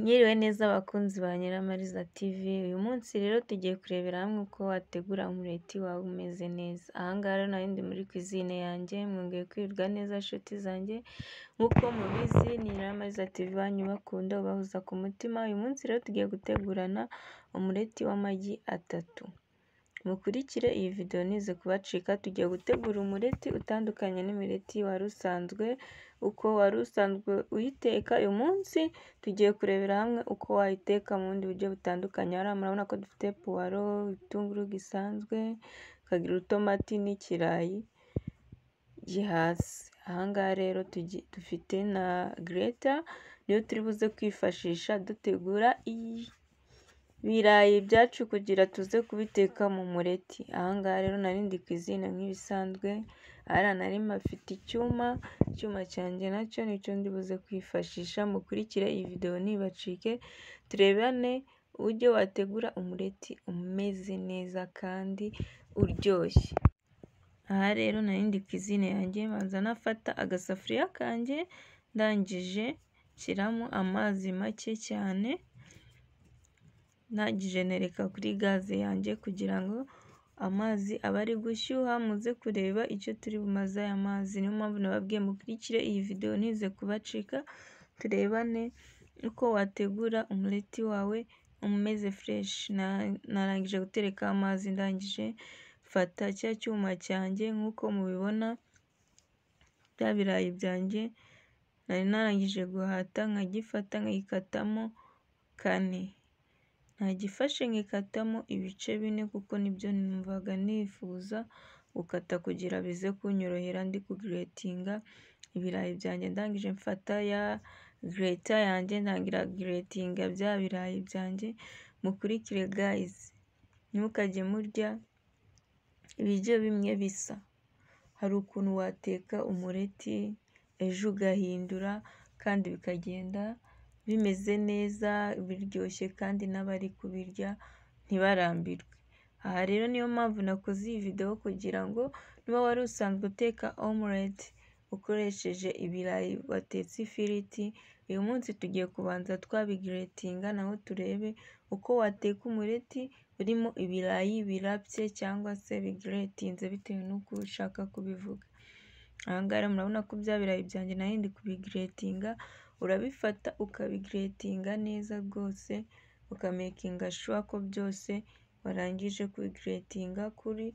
Mwiriwe neza bakunzi ba Nyiramariza TV, uyu munsi rero tugiye kurebera hamwe uko wategura umureti wawe umeze neza, aha ngaha rero nari ndi muri kuzine yanjye, mwongeye kwirirwa neza nshuti zanjye, nk'uko mubizi ni Nyiramariza TV iwanyu ibakunda ubahoza ku mutima, uyu munsi rero tugiye gutegurana umureti w'amagi atatu, mukurikire iyi video ntize kubacika, tugiye gutegura umureti utandukanye n’imireti wari usanzwe. uko wari usanzwe uyiteka uyu munsi tugiye kurebera hamwe uko wayiteka mu bundi buryo butandukanye hariya murabona ko dufite puwaro, igitunguru gisanzwe, tukagira urutomati n'ikirayi gihase, aha rero dufite na greta niyo turi buze kwifashisha dutegura ibirayi byacu kugira tuze kubiteka mu mureti, aha rero nari ku izina nk'ibisanzwe. na rimwe afite icyuma, icyuma cyanjye nacyo nicyo ndibuze kwifashisha, mukurikire iyi videwo ntibacike, turebane uburyo wategura umureti umeze neza kandi uryoshye. Aha rero nari ndi ku izina yanjye, mbanza nafata agasafuriya kanjye, ndangije nshyiramo amazi make cyane, ndangije ntereka kuri gaze yanjye kugira ngo amazi aba ari gushyuha muze kureba icyo turi bumaze aya mazi niyo mpamvu nababwiye mukurikire iyi videwo ntize kubacika turebane uko wategura umureti wawe umeze fureshi narangije gutereka amazi ndangije mfata cya cyuma cyanjye nk'uko mubibona bya birayi byanjye nari narangije guhata nkagifata nkayikatamo kane. ntagifashe nkikatamo ibice bine kuko nibyo numvaga nifuza gukata kugira bize kunyorohera ndi kugiretinga ibirayi byanjye ndangije mfata ya gireta yanjye ntangira kugiretinga bya birayi byanjye mukurikire guys ntimukajye murya ibiryo bimwe bisa hari ukuntu wateka umureti ejo ugahindura kandi bikagenda. bimeze neza biryoshye kandi n'abari kubirya ntibarambirwe. Aha rero niyo mpamvu nakoze iyi video kugira ngo niba wari usanzwe uteka omelette ukoresheje ibirayi watetse ifiriti, uyu munsi tugiye kubanza twabigiretinga naho turebe uko wateka umureti urimo ibirayi birabye cyangwa se bigiretinze bitewe n'uko ushaka kubivuga. Aha ngaha murabona ko bya birayi byanjye nari ndi kubigiretinga. urabifata ukabigiretinga neza rwose ukamekinga shuwa ko byose warangije kubigiretinga kuri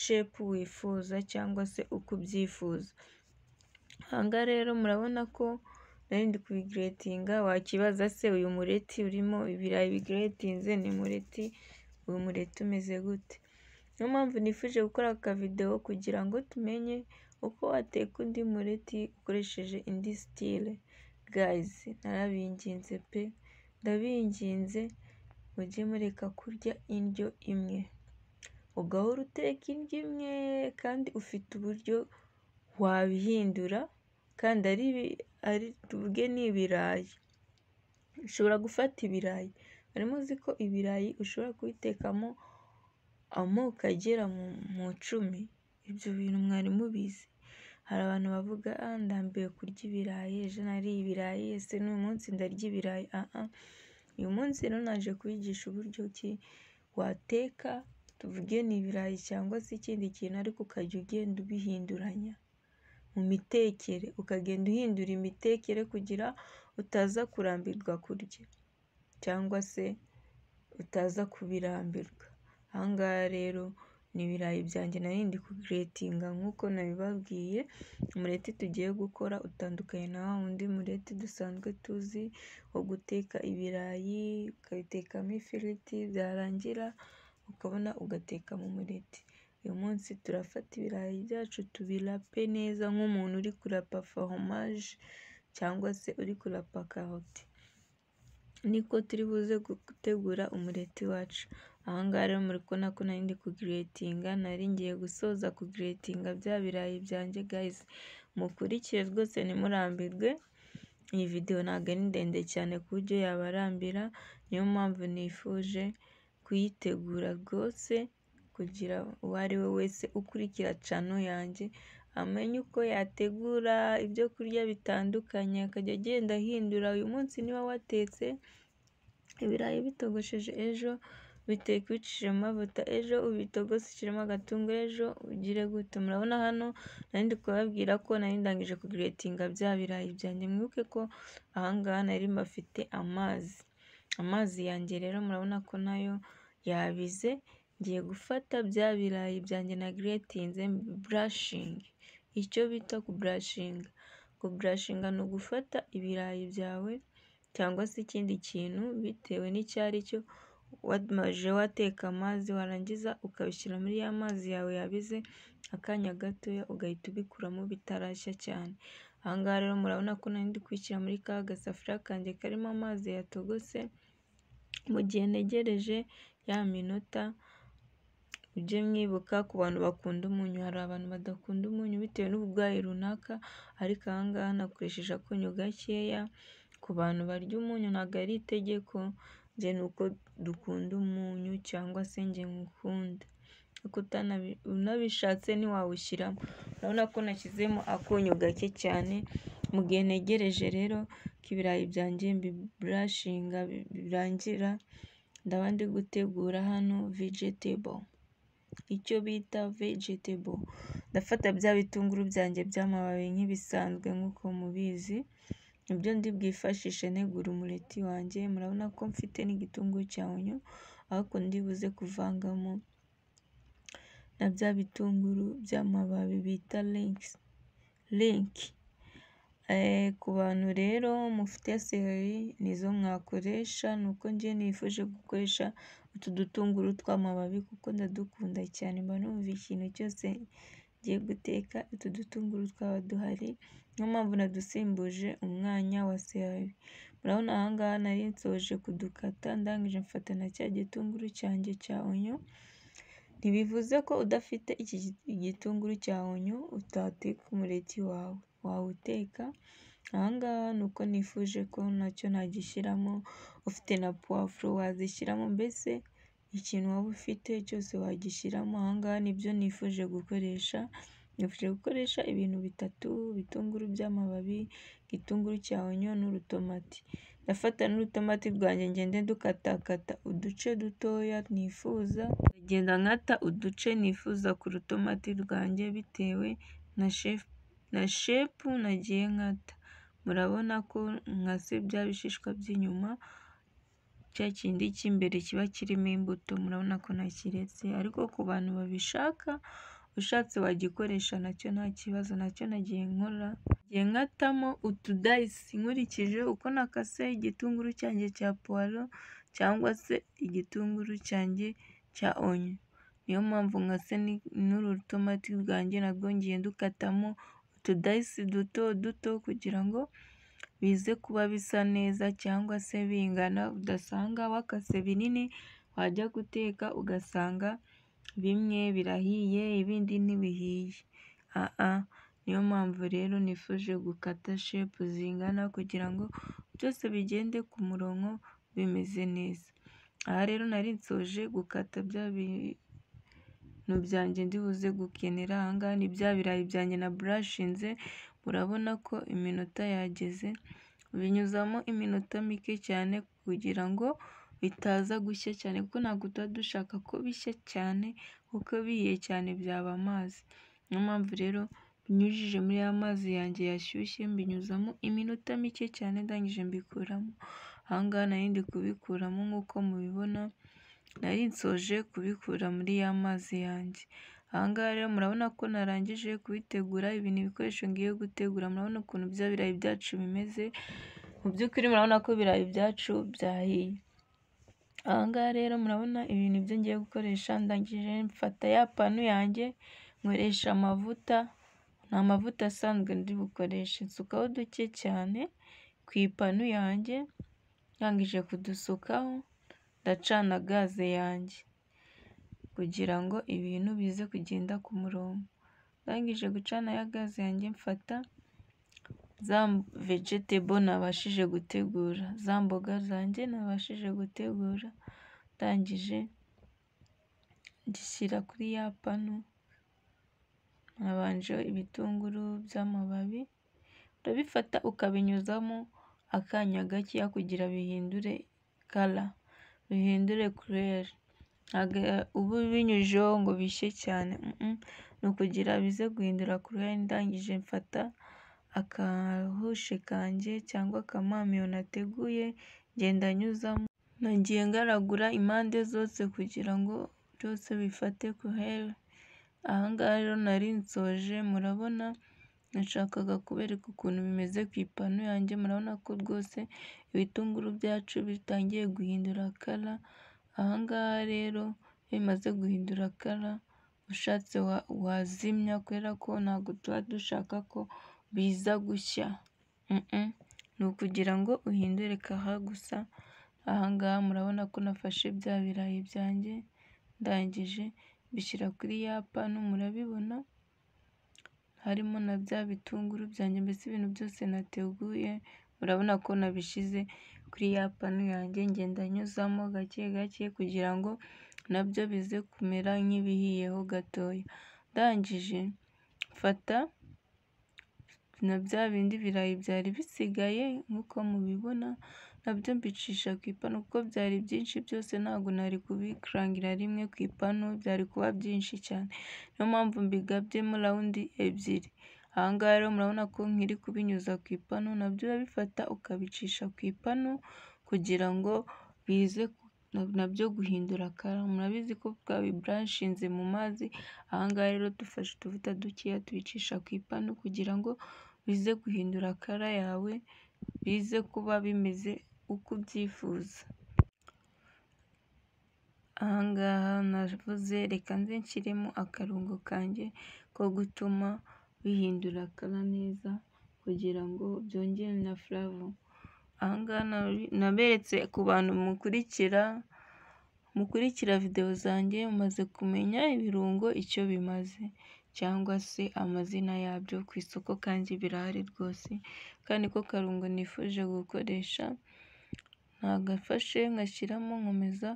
shepu wifuza cyangwa se uko ubyifuza aha ngaha rero murabona ko nari ndi kubigiretinga wakibaza se uyu mureti urimo ibirayi bigiretinze ni mureti uyu mureti umeze gute niyo mpamvu nifuje gukora aka video kugira ngo tumenye uko wateka undi mureti ukoresheje indi sitire. gayizi narabinginze pe ndabinginze mujye mureka kurya indyo imwe ugahora uteka indyo imwe kandi ufite uburyo wabihindura kandi ari tuvuge ni ibirayi ushobora gufata ibirayi mwari muzi ko ibirayi ushobora kubitekamo amoko agera mu icumi ibyo bintu mwari mubizi. hari abantu bavuga ah ndambiwe kurya ibirayi, ejo nariye ibirayi, ese n'uyu munsi ndarya ibirayi, aha ah. uyu munsi rero naje kubigisha uburyo ki wateka tuvuge ni ibirayi cyangwa se ikindi kintu ariko ukajya ugenda ubihinduranya mu mitekere, ukagenda uhindura imitekere kugira utaza kurambirwa kurya cyangwa se utaza kubirambirwa, aha ngaha rero. ni ibirayi byanjye nari ndi kugiretinga nk'uko nabibabwiye, umureti tugiye gukora utandukanye na wa wundi mureti dusanzwe tuzi wo guteka ibirayi, ukabitekamo ifiriti byarangira ukabona ugateka mu mureti. Uyu munsi turafata ibirayi byacu tubirape neza nk'umuntu uri kurapa foromaje cyangwa se uri kurapa karoti, niko turi buze gutegura umureti wacu. Aha ngaha rero muri kubona ko nari ndi kugiretinga, nari ngiye gusoza kugiretinga bya birayi byanjye gayizi, mukurikire rwose ntimurambirwe, iyi videwo ntabwo ari ndende cyane ku buryo yabarambira, niyo mpamvu nifuje kuyitegura rwose kugira uwo ari we wese ukurikira cano yanjye amenye uko yategura ibyo kurya bitandukanye, akajya agenda ahindura, uyu munsi niba watetse ibirayi bitogosheje ejo... biteye kubicishije mu mavuta ejo ubitogose ushiremo agatunguru ejo ugire gute murabona hano nari ndi kubabwira ko nari ndangije kugiretinga bya birayi byanjye mwibuke ko ahangaha nari mbafite amazi amazi yanjye rero murabona ko nayo yabize ngiye gufata bya birayi byanjye na giretinze burashingi icyo bita kuburashinga kuburashinga ni ugufata ibirayi byawe cyangwa se ikindi kintu bitewe n'icyo ari cyo wamaze wateka amazi warangiza ukabishyira muri ya mazi yawe yabize akanya gatoya ugahita ubikuramo bitarashya cyane. Aha ngaha rero murabona ko nari ndi kwishyira muri ka gasafuriya kanjye karimo amazi yatogose, mu gihe ntegereje ya minota mujye mwibuka ku bantu bakunda umunyu, hari abantu badakunda umunyu bitewe n'uburwayi runaka ariko aha ngaha nakoresheje akunyu gakeya, ku bantu barya umunyu ntabwo ari itegeko. njye ni uko dukunda umunyu cyangwa se njye nkukunda, ariko unabishatse ntiwawushyiramo, urabona ko nashyizemo akunyu gake cyane, mu gihe ntegereje rero ko ibirayi byanjye biburashinga birangira, ndaba ndi gutegura hano vegetable, icyo bita vegetable, ndafata bya bitunguru byanjye by'amababi nk'ibisanzwe nk'uko mubizi. ibyo ndi bwifashishe ntegura umureti wanjye murabona ko mfite n'igitunguru cya onyo ariko ndi buze kuvangamo na bya bitunguru by'amababi bita linkisi linki eh, ku bantu rero mufite seleri nizo mwakoresha ni uko njye nifuje gukoresha utu dutunguru tw'amababi kuko ndadukunda cyane mba numva ikintu cyose ngiye guteka utu dutunguru twaba duhari niyo mpamvu nadusimbuje umwanya wa seri murabona aha ngaha nari nsoje kudukata ndangije mfata na cya gitunguru cyanjye cya onyo ntibivuze ko udafite iki gitunguru cya onyo utateka umureti wawe wawuteka aha ngaha ni uko nifuje ko nacyo nagishyiramo ufite na puwavuro wazishyiramo mbese. ikintu waba ufite cyose wagishyiramo, aha ngaha nibyo nifuje gukoresha, nifuje gukoresha ibintu bitatu, ibitunguru by'amababi, igitunguru cya onyo n'urutomati, ndafata n'urutomati rwanjye ngende dukatakata uduce dutoya nifuza, nkagenda nkata uduce nifuza ku rutomati rwanjye bitewe na shepu nagiye nkata, murabona ko nkase bya bishishwa by'inyuma. cya kindi cy'imbere kiba kirimo imbuto murabona ko nakiretse ariko ku bantu babishaka ushatse wagikoresha nacyo nta kibazo nacyo nagiye nkora nagiye nkatamo utudayisi nkurikije uko nakase igitunguru cyanjye cya puwaro cyangwa se igitunguru cyanjye cya onyo niyo mpamvu nkase n'urutomati rwanjye narwo ngiye ndukatamo utudayisi duto duto kugira ngo bize kuba bisa neza cyangwa se bingana udasanga wakase binini wajya guteka ugasanga bimwe birahiye ibindi ntibihiye, niyo mpamvu rero nifuje gukata shepu zingana kugira ngo byose bigende ku murongo bimeze neza, aha rero nari nsoje gukata bya bintu byanjye ndi buze gukenera, aha ngaha ni bya birayi byanjye naburashinze. Urabona ko iminota yageze, ubinyuzamo iminota mike cyane kugira ngo bitaza gushya cyane kuko ntabwo tuba dushaka ko bishya cyane kuko bihiye cyane byaba amazi. Niyo mpamvu rero binyujije muri ya mazi yanjye yashyushye mbinyuzamo iminota mike cyane ndangije mbikuramo. Aha ngaha nari ndi kubikuramo nk'uko mubibona, nari nsoje kubikura muri ya mazi yanjye. Aha ngaha rero murabona ko narangije kubitegura, ibi ni ibikoresho ngiye gutegura, murabona ukuntu bya birayi byacu bimeze, mu by'ukuri murabona ko ibirayi byacu byahiye. Aha ngaha rero murabona ibintu ni byo ngiye gukoresha, ndangije mfata ya panu yanjye nkoresha amavuta, ni amavuta asanzwe ndi bukoreshe, nsukaho duke cyane ku ipanu yanjye, ndangije kudusukaho ndacana gaze yanjye. kugira ngo ibintu bize kugenda ku murongo, ndangije ya gaze yanjye mfata za vegetable nabashije gutegura, za mboga zanjye nabashije gutegura, ndangije gishyira kuri ya panu, habanjeho ibitunguru by'amababi, urabifata ukabinyuzamo akanya gakeya kugira bihindure kara, bihindure kurere. Eh, ubu ubinyujijeho ngo bishye cyane ni ukugira bize guhindura ku ruhare ndangije mfata akahushe kanjye cyangwa akamamiyo nateguye ngenda nyuzamo nagiye ngaragura impande zose kugira ngo byose bifate ku ruhare ahangaha rero nari nsoje murabona nashakaga kubereka ukuntu bimeze ku ipanu yanjye murabona ko rwose ibitunguru byacu bitangiye guhindura kara. Aha ngaha rero iyo bimaze guhindura kara ushatse wazimya kubera ko ntabwo tuba dushaka ko biza gushya, ni ukugira ngo uhindure kara gusa, aha ngaha murabona ko nafashe bya birayi byanjye ndangije mbishyira kuri ya panu murabibona, harimo na bya bitunguru byanjye mbese ibintu byose nateguye murabona ko nabishyize kuri ya pano yanjye ngenda nyuzamo gake gake kugira ngo nabyo bize kumera nk'ibihiyeho gatoya, ndangije mfata na bya bindi birayi byari bisigaye nk'uko mubibona nabyo mbicisha ku ipanu kuko byari byinshi byose ntabwo nari kubikarangira rimwe ku ipanu byari kuba byinshi cyane, niyo mpamvu mbigabyemo rawundi ebyiri. Aha ngaha rero murabona ko nk'iri kubinyuza ku ipanu nabyo urabifata ukabicisha ku ipanu kugira ngo bize nabyo guhindura kara, murabizi ko twabiburanshinze mu mazi, aha ngaha rero dufashe utuvuta dukeya tubicisha ku ipanu kugira ngo bize guhindura kara yawe, bize kuba bimeze uko ubyifuza. Aha ngaha navuze reka nze nshyiremo akarongo kanjye ko gutuma bihindura kara neza kugira ngo byongere na furavo, aha ngaha naberetse ku bantu mukurikira, mukurikira videwo zanjye mumaze kumenya ibirungo icyo bimaze cyangwa se amazina yabyo ku isoko kandi birahari rwose, kandi ko karungo nifuje gukoresha nagafashe ngashyiramo nkomeza.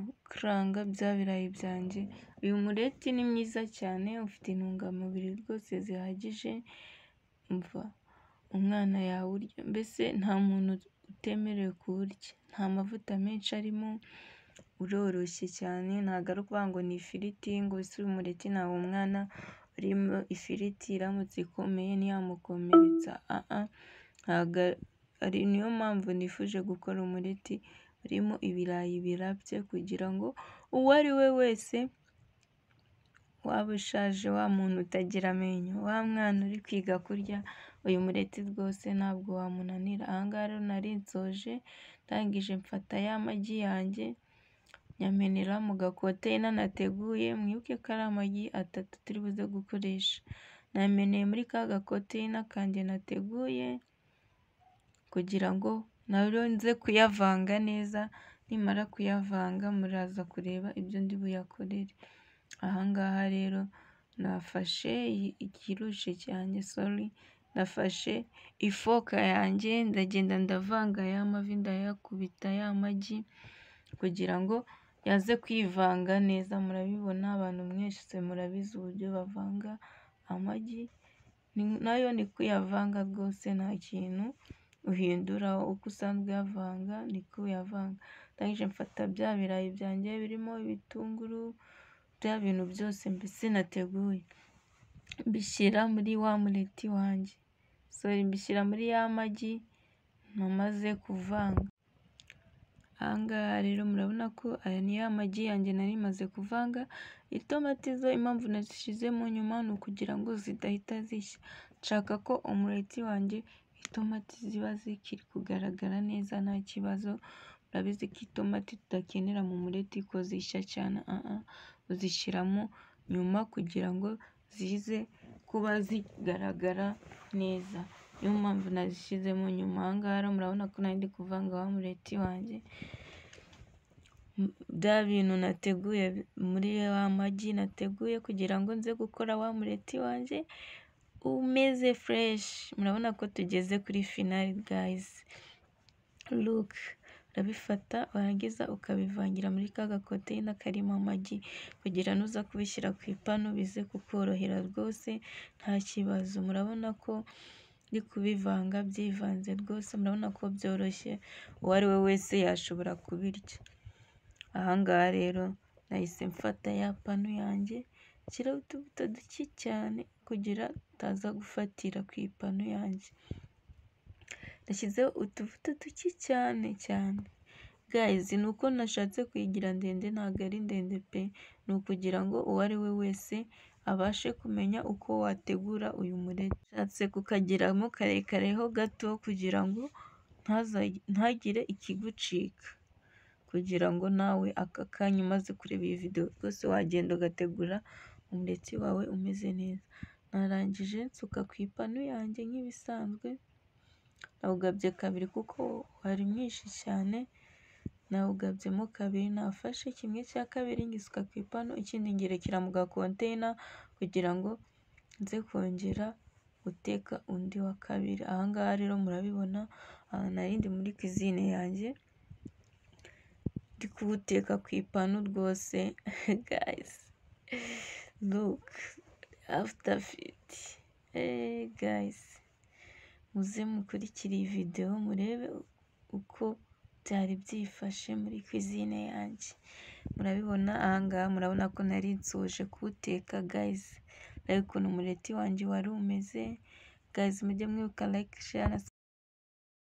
gukaranga bya birayi byanjye, uyu mureti ni mwiza cyane ufite intungamubiri rwose zihagije, umva umwana yawurya mbese nta muntu utemerewe kuwurya, nta mavuta menshi arimo, uroroshye cyane ntabwo ari ukuvuga ngo ni ifiriti ngo ese uyu mureti ntawo mwana urimo ifiriti iramutse ikomeye ntiyamukomeretsa, ah, ah. ntabwo ari niyo mpamvu nifuje gukora umureti. burimo ibirayi birabye kugira ngo uwo ari we wese waba ushaje, wa muntu utagira amenyo, wa mwana uri kwiga kurya, uyu mureti rwose ntabwo wamunanira, aha rero nari nsoje, ndangije mfata ya magi yanjye nyamenera mu gakoteyina nateguye, mwibuke ko ari amagi atatu turi buze gukoresha, nayameneye muri ka gakoteyina kanjye nateguye kugira ngo naho nze kuyavanga neza nimara kuyavanga muraza kureba ibyo ndi buyakorere aha ngaha rero nafashe ikirushe cyanjye sori nafashe ifoka yanjye ndagenda ndavanga ya mavi ndayakubita ya magi kugira ngo yaze kwivanga neza murabibona abantu mwese murabizi uburyo bavanga amagi nayo ni kuyavanga rwose nta kintu. uhindura uko usanzwe uyavanga niko uyavanga, ndangije mfata bya birayi byanjye birimo ibitunguru, bya bintu byose mbese nateguye, mbishyira muri wa mureti wanjye, sorry mbishyira muri ya magi namaze kuvanga, aha ngaha rero murabona ko aya ni ya magi yanjye nari maze kuvanga, itomati zo impamvu mu nyuma ni ukugira ngo zidahita zishya, nshaka ko umureti wanjye itomati ziba zikiri kugaragara neza nta kibazo, urabizi ko itomati tudakenera mu mureti ko zishya cyane, uzishyiramo nyuma kugira ngo zize kuba zigaragara neza, niyo mpamvu nazishyizemo nyuma, aha ngaha rero murabona ko nari ndi kuvanga wa mureti wanjye, bya bintu nateguye muri wa magi nateguye kugira ngo nze gukora wa mureti wanjye. umeze fureshi murabona ko tugeze kuri finari gayizi luke urabifata warangiza ukabivangira muri ka gakonteyina karimo amagi kugira nuza kubishyira ku ipanu bize kukorohera rwose nta kibazo murabona ko ndi kubivanga byivanze rwose murabona ko byoroshye uwo ari we wese yashobora kubirya ahangaha rero nahise mfata ya panu yanjye nshyiraho utubuto duke cyane kugira utaza gufatira ku ipanu yanjye, nashyizeho utuvuta duke cyane cyane, gayizi ni uko nashatse kuyigira ndende ntabwo ari ndende pe, ni ukugira ngo uwo ari we wese abashe kumenya uko wategura uyu mureti, nashatse kukagiramo karekareho gato kugira ngo ntagire ikigucika, kugira ngo nawe aka kanya umaze kureba iyi videwo rwose wagenda ugategura umureti wawe umeze neza. Narangije nsuka ku ipanu yanjye nk'ibisanzwe, nawugabye kabiri kuko wari mwinshi cyane, nawugabyemo kabiri, nafashe kimwe cya kabiri ngisuka ku ipanu, ikindi ngerekera mu gakonteyina kugira ngo nze kongera guteka undi wa kabiri. Aha ngaha rero murabibona, aha nari muri kuzine yanjye, ndi kuwuteka ku ipanu rwose, gayizi ruke. after fiti eee gayisi muze mukurikire video murebe uko byari byifashe muri kwizine yanjye murabibona ahangaha murabona ko nari nsoje kuwuteka guys urabona ukuntu umureti wanjye wari umeze guys mujye mwibuka like share na